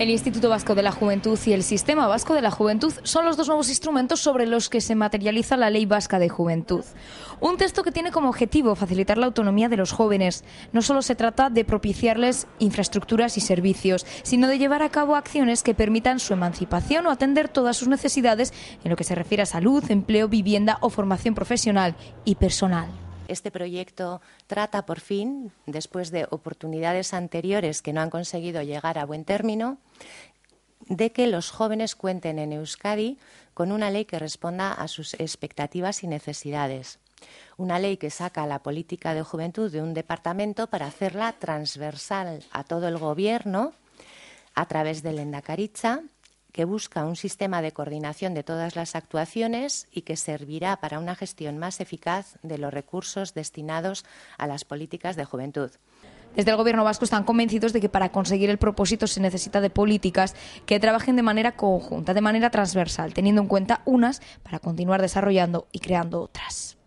El Instituto Vasco de la Juventud y el Sistema Vasco de la Juventud son los dos nuevos instrumentos sobre los que se materializa la Ley Vasca de Juventud. Un texto que tiene como objetivo facilitar la autonomía de los jóvenes. No solo se trata de propiciarles infraestructuras y servicios, sino de llevar a cabo acciones que permitan su emancipación o atender todas sus necesidades en lo que se refiere a salud, empleo, vivienda o formación profesional y personal este proyecto trata por fin, después de oportunidades anteriores que no han conseguido llegar a buen término, de que los jóvenes cuenten en Euskadi con una ley que responda a sus expectativas y necesidades. Una ley que saca la política de juventud de un departamento para hacerla transversal a todo el gobierno a través del Endacaricha, que busca un sistema de coordinación de todas las actuaciones y que servirá para una gestión más eficaz de los recursos destinados a las políticas de juventud. Desde el Gobierno vasco están convencidos de que para conseguir el propósito se necesita de políticas que trabajen de manera conjunta, de manera transversal, teniendo en cuenta unas para continuar desarrollando y creando otras.